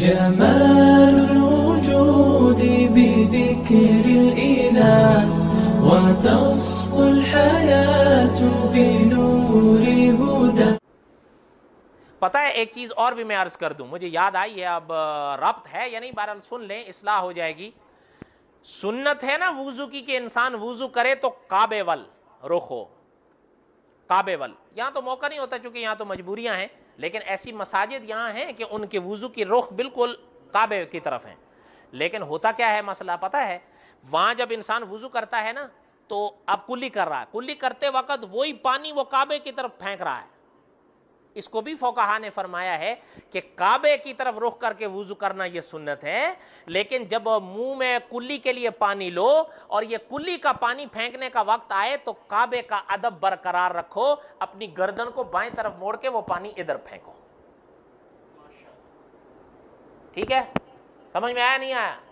جمال الوجود بذكر الإله وتصفو الحياة بنور هدى पता है एक चीज़ और भी मैं अर्ज कर दूं मुझे याद आई है अब रब्त है या नहीं बहरहाल सुन लें इसलाह हो जाएगी सुन्नत है ना वुजू की कि इंसान वुजू करे तो काबे वल रुख हो काबे वल यहाँ तो मौका नहीं होता चूंकि यहाँ तो मजबूरियाँ हैं लेकिन ऐसी मसाजिद यहाँ हैं कि उनके वज़ू की रुख बिल्कुल काबे की तरफ हैं लेकिन होता क्या है मसला पता है वहाँ जब इंसान वज़ू करता है ना तो अब कुल्ली कर रहा है कुल्ली करते वक्त वही पानी वो काबे की तरफ फेंक रहा है इसको भी फोकाहा ने फरमाया है कि काबे की तरफ रुख करके वजू करना यह सुन्नत है लेकिन जब मुंह में कुल्ली के लिए पानी लो और यह कुल्ली का पानी फेंकने का वक्त आए तो काबे का अदब बरकरार रखो अपनी गर्दन को बाएं तरफ मोड़ के वो पानी इधर फेंको ठीक है समझ में आया नहीं आया